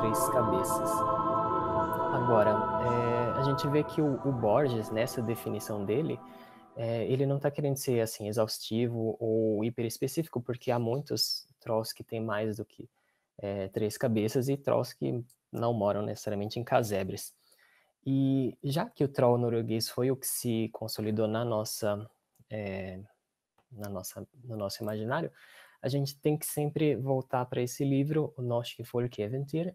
Três cabeças. Agora, é, a gente vê que o, o Borges, nessa né, definição dele, é, ele não está querendo ser assim exaustivo ou hiperespecífico, porque há muitos trolls que têm mais do que é, três cabeças e trolls que não moram necessariamente em casebres. E já que o troll norueguês foi o que se consolidou na nossa é, na nossa, no nosso imaginário, a gente tem que sempre voltar para esse livro, O Nós que Foi que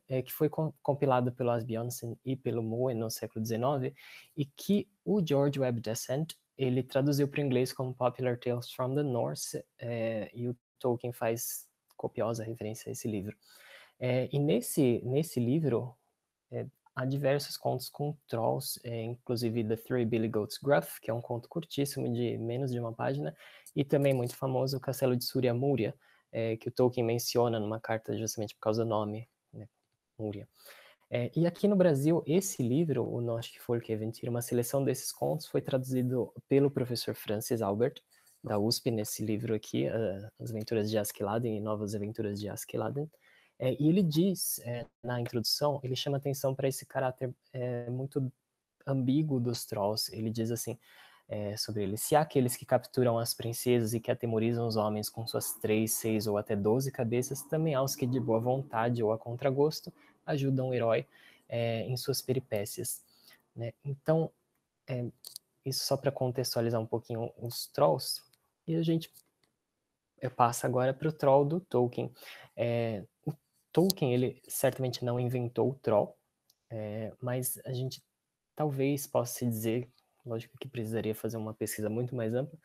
é, que foi compilado pelo Asbjornsen e pelo Moe no século XIX, e que o George Webb Descent ele traduziu para o inglês como Popular Tales from the North, é, e o Tolkien faz copiosa referência a esse livro. É, e nesse, nesse livro, é, há diversos contos com trolls, é, inclusive The Three Billy Goats Gruff, que é um conto curtíssimo de menos de uma página, e também muito famoso o castelo de Surya-Múria, é, eh, que o Tolkien menciona numa carta justamente por causa do nome, né, Múria. É, e aqui no Brasil, esse livro, o Nosh que Eventir, uma seleção desses contos, foi traduzido pelo professor Francis Albert, da USP, nesse livro aqui, uh, As Aventuras de Askeladden e Novas Aventuras de Askeladden. É, e ele diz, é, na introdução, ele chama atenção para esse caráter muito ambíguo dos Trolls. Ele diz assim: é, sobre ele. Se há aqueles que capturam as princesas e que atemorizam os homens com suas três, seis ou até doze cabeças, também há os que, de boa vontade ou a contragosto, ajudam o herói é, em suas peripécias. Né? Então, é, isso só para contextualizar um pouquinho os trolls, e a gente passa agora para o troll do Tolkien. o Tolkien, ele certamente não inventou o troll, mas a gente talvez possa dizer lógico que precisaria fazer uma pesquisa muito mais ampla,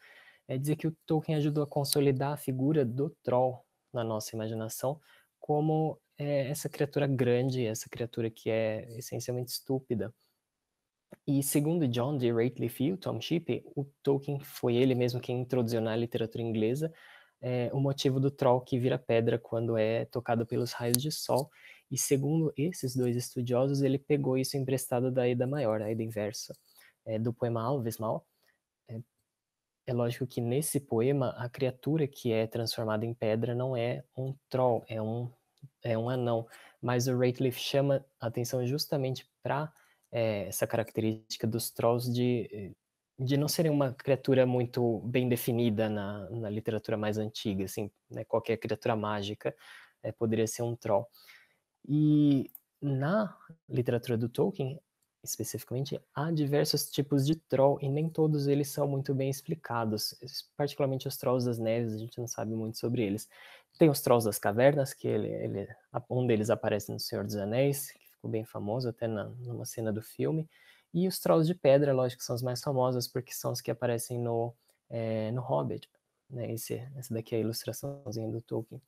é dizer que o Tolkien ajudou a consolidar a figura do Troll na nossa imaginação como é, essa criatura grande, essa criatura que é essencialmente estúpida. E segundo John D. Rateliff e o Tom Shippey, o Tolkien foi ele mesmo quem introduziu na literatura inglesa é, o motivo do troll que vira pedra quando é tocado pelos raios de sol. E segundo esses dois estudiosos, ele pegou isso emprestado da Ida Maior, a Ida Inversa é, do poema Alves Mal, é, é lógico que nesse poema a criatura que é transformada em pedra não é um troll, é um, é um anão. Mas o Ratliff chama atenção justamente para é, essa característica dos trolls de, de não serem uma criatura muito bem definida na, na literatura mais antiga. Assim, né? Qualquer criatura mágica é, poderia ser um troll. E na literatura do Tolkien, especificamente, há diversos tipos de troll e nem todos eles são muito bem explicados, particularmente os trolls das neves, a gente não sabe muito sobre eles. Tem os trolls das cavernas, que ele, ele um deles aparece no Senhor dos Anéis, que ficou bem famoso até na, numa cena do filme, e os trolls de pedra, lógico, são os mais famosos, porque são os que aparecem no, é, no Hobbit. Né? Esse, essa daqui é a ilustraçãozinha do Tolkien.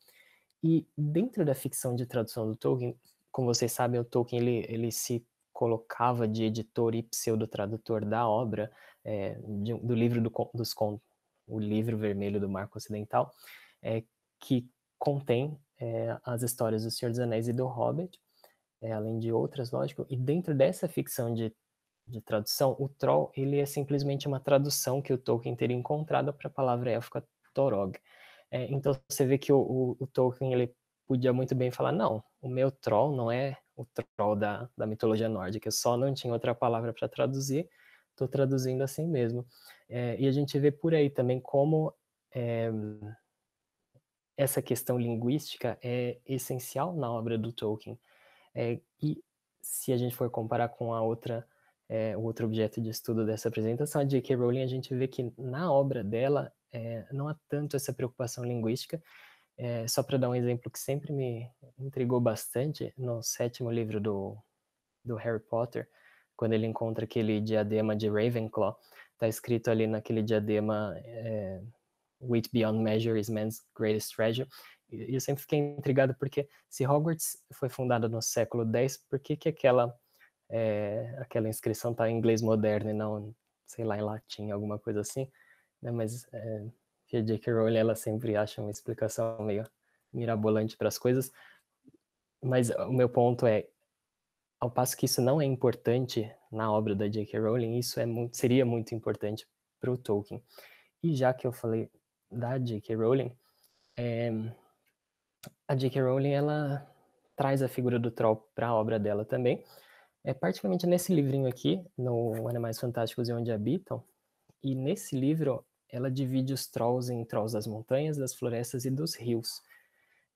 E dentro da ficção de tradução do Tolkien, como vocês sabem, o Tolkien ele, ele se colocava de editor e pseudo-tradutor da obra, é, de, do livro do, dos o livro vermelho do Marco Ocidental, é, que contém é, as histórias do Senhor dos Anéis e do Hobbit, além de outras, lógico, e dentro dessa ficção de, de tradução, o Troll ele é simplesmente uma tradução que o Tolkien teria encontrado para a palavra élfica Torog. então você vê que o, o, o Tolkien ele podia muito bem falar: não, o meu troll não é o troll da, da mitologia nórdica, eu só não tinha outra palavra para traduzir, estou traduzindo assim mesmo. É, e a gente vê por aí também como é, essa questão linguística é essencial na obra do Tolkien. É, e se a gente for comparar com a outra é, o outro objeto de estudo dessa apresentação, a J.K. Rowling, a gente vê que na obra dela é, não há tanto essa preocupação linguística, é, só para dar um exemplo que sempre me intrigou bastante, no sétimo livro do, do Harry Potter, quando ele encontra aquele diadema de Ravenclaw, está escrito ali naquele diadema é, eh, Wit Beyond Measure is Man's Greatest Treasure. E eu sempre fiquei intrigado porque se Hogwarts foi fundada no século X, por que, que aquela, é, aquela inscrição está em inglês moderno e não, sei lá, em latim, alguma coisa assim? Né? Mas que a J.K. Rowling ela sempre acha uma explicação meio mirabolante para as coisas. Mas o meu ponto é, ao passo que isso não é importante na obra da J.K. Rowling, isso é muito, seria muito importante para o Tolkien. E já que eu falei da J.K. Rowling, é, a J.K. Rowling ela traz a figura do troll para a obra dela também. É particularmente nesse livrinho aqui, no Animais Fantásticos e Onde Habitam. E nesse livro, ela divide os Trolls em Trolls das montanhas, das florestas e dos rios.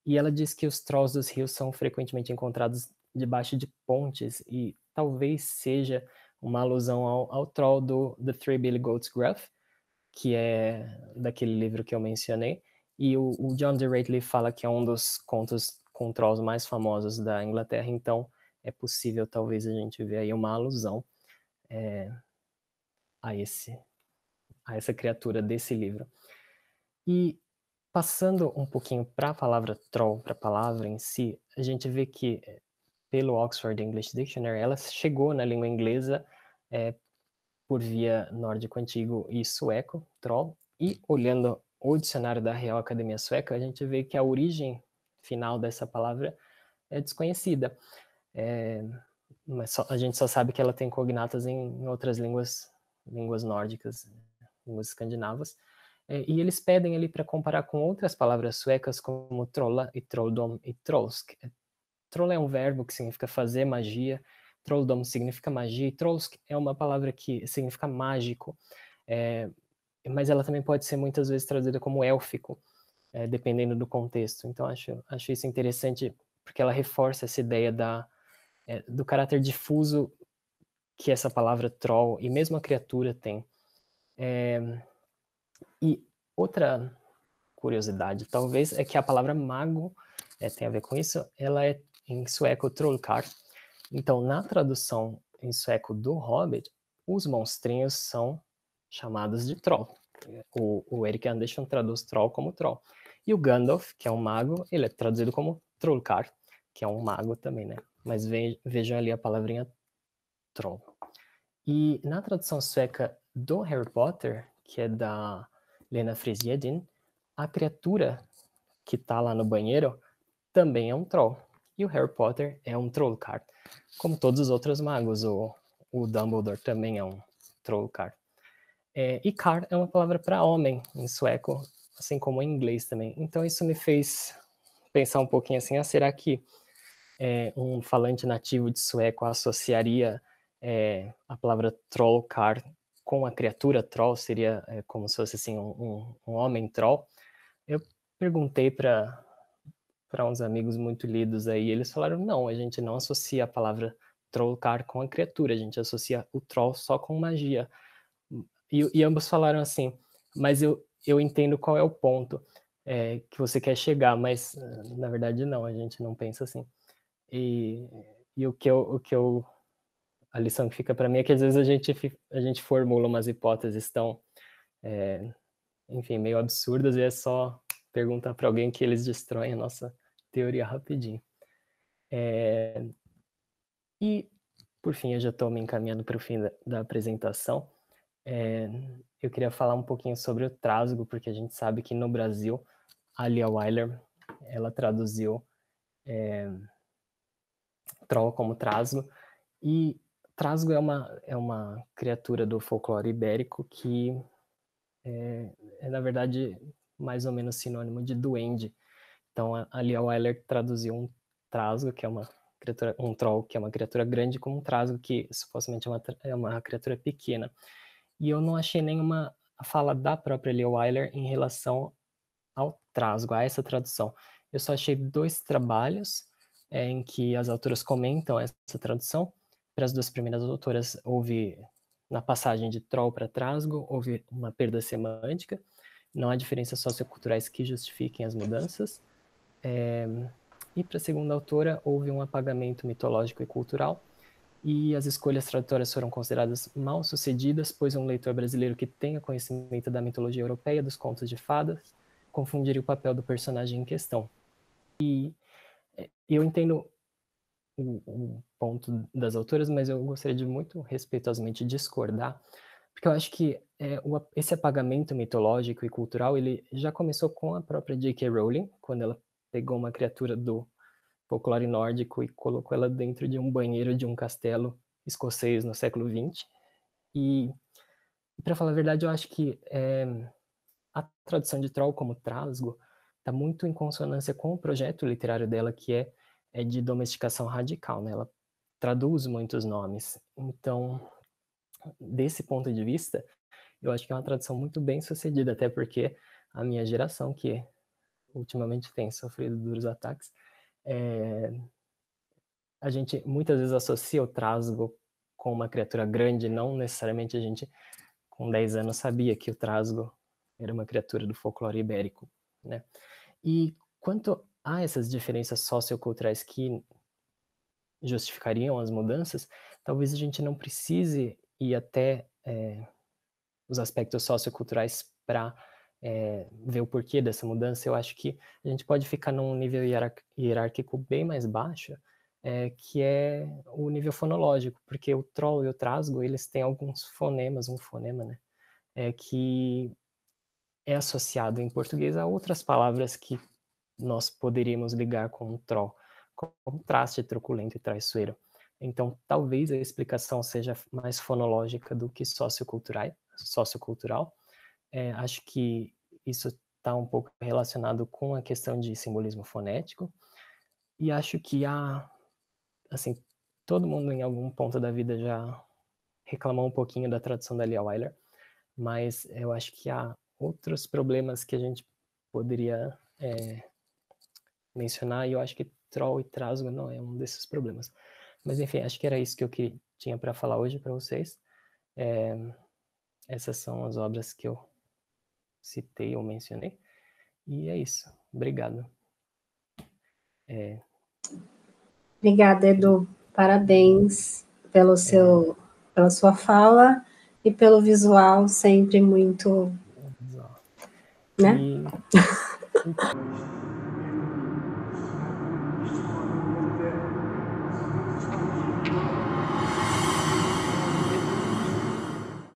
E ela diz que os Trolls dos rios são frequentemente encontrados debaixo de pontes, e talvez seja uma alusão ao, ao Troll do The Three Billy Goats Gruff, que é daquele livro que eu mencionei. E o, o John de Rately fala que é um dos contos com Trolls mais famosos da Inglaterra, então é possível talvez a gente ver aí uma alusão é, a esse a essa criatura desse livro. E passando um pouquinho para a palavra troll, para a palavra em si, a gente vê que eh, pelo Oxford English Dictionary ela chegou na língua inglesa é, por via nórdico antigo e sueco, troll, e olhando o dicionário da Real Academia Sueca, a gente vê que a origem final dessa palavra é desconhecida. É, mas só, a gente só sabe que ela tem cognatas em, em outras línguas, línguas nórdicas, né? línguas escandinavas, é, e eles pedem ali para comparar com outras palavras suecas como trolla e trolldom e trollsk. É, troll é um verbo que significa fazer magia, trolldom significa magia e trollsk é uma palavra que significa mágico, é, mas ela também pode ser muitas vezes traduzida como élfico, é, dependendo do contexto. Então acho, acho isso interessante porque ela reforça essa ideia da, é, do caráter difuso que essa palavra troll e mesmo a criatura tem. É, e outra curiosidade, talvez, é que a palavra mago é, tem a ver com isso. Ela é em sueco trollkar. Então, na tradução em sueco do Hobbit, os monstrinhos são chamados de troll. O, o Eric Anderson traduz troll como troll. E o Gandalf, que é um mago, ele é traduzido como trollkar, que é um mago também, né? Mas vejam ali a palavrinha troll. E na tradução sueca do Harry Potter, que é da Lena Frizjedin, a criatura que tá lá no banheiro também é um troll. E o Harry Potter é um troll card. Como todos os outros magos, o, o Dumbledore também é um troll card. É, e car é uma palavra para homem em sueco, assim como em inglês também. Então isso me fez pensar um pouquinho assim, ah, será que é, um falante nativo de sueco associaria é, a palavra trollkar com a criatura troll, seria é, como se fosse assim um, um, homem troll. Eu perguntei para para uns amigos muito lidos aí, eles falaram: não, a gente não associa a palavra trollcar com a criatura, a gente associa o troll só com magia. E, e ambos falaram assim, mas eu, eu entendo qual é o ponto é, que você quer chegar, mas eh, na verdade não, a gente não pensa assim. E, e o, que eu, o que eu a lição que fica para mim é que às vezes a gente, a gente formula umas hipóteses tão, é, enfim, meio absurdas e é só perguntar para alguém que eles destroem a nossa teoria rapidinho. É, e, por fim, eu já estou me encaminhando para o fim da, da apresentação. É, eu queria falar um pouquinho sobre o trasgo, porque a gente sabe que no Brasil, a Lia Weiler, ela traduziu é, Troll como trasgo, e Trasgo é uma, é uma criatura do folclore ibérico que é, é, na verdade, mais ou menos sinônimo de duende. Então, a o Weiler traduziu um trasgo, que é uma criatura, um troll, que é uma criatura grande, com um trasgo, que supostamente é uma, é uma criatura pequena. E eu não achei nenhuma fala da própria Leo Weiler em relação ao trasgo, a essa tradução. Eu só achei dois trabalhos é, em que as autoras comentam essa tradução, para as duas primeiras autoras, houve, na passagem de Troll para Trasgo, houve uma perda semântica, não há diferenças socioculturais que justifiquem as mudanças. É, e para a segunda autora, houve um apagamento mitológico e cultural, e as escolhas tradutórias foram consideradas mal sucedidas, pois um leitor brasileiro que tenha conhecimento da mitologia europeia dos contos de fadas confundiria o papel do personagem em questão. E eh, eu entendo o, o ponto das autoras, mas eu gostaria de muito respeitosamente discordar, porque eu acho que é, o, esse apagamento mitológico e cultural ele já começou com a própria J.K. Rowling, quando ela pegou uma criatura do folclore nórdico e colocou ela dentro de um banheiro de um castelo escocês no século XX. E, para falar a verdade, eu acho que é, a tradução de troll como trasgo está muito em consonância com o projeto literário dela, que é é de domesticação radical, né? Ela traduz muitos nomes. Então, desse ponto de vista, eu acho que é uma tradução muito bem sucedida, até porque a minha geração, que ultimamente tem sofrido duros ataques, é... a gente muitas vezes associa o trasgo com uma criatura grande, não necessariamente a gente com 10 anos sabia que o trasgo era uma criatura do folclore ibérico, né? E quanto há ah, essas diferenças socioculturais que justificariam as mudanças, talvez a gente não precise ir até é, os aspectos socioculturais para é, eh, ver o porquê dessa mudança. Eu acho que a gente pode ficar num nível hierárquico bem mais baixo, é, que é o nível fonológico, porque o troll e o trasgo, eles têm alguns fonemas, um fonema, né? É, que é associado em português a outras palavras que nós poderíamos ligar com um troll, com um traste truculento e traiçoeiro. Então, talvez a explicação seja mais fonológica do que sociocultural. sociocultural. É, acho que isso está um pouco relacionado com a questão de simbolismo fonético. E acho que há, assim, todo mundo em algum ponto da vida já reclamou um pouquinho da tradução da Lia Weiler, mas eu acho que há outros problemas que a gente poderia é, mencionar, e eu acho que troll e trasgo não é um desses problemas. Mas enfim, acho que era isso que eu queria, tinha para falar hoje para vocês. É, essas são as obras que eu citei ou mencionei. E é isso. Obrigado. É... Obrigada, Edu. Parabéns pelo é. seu, é... pela sua fala e pelo visual, sempre muito. Visual. Né? E...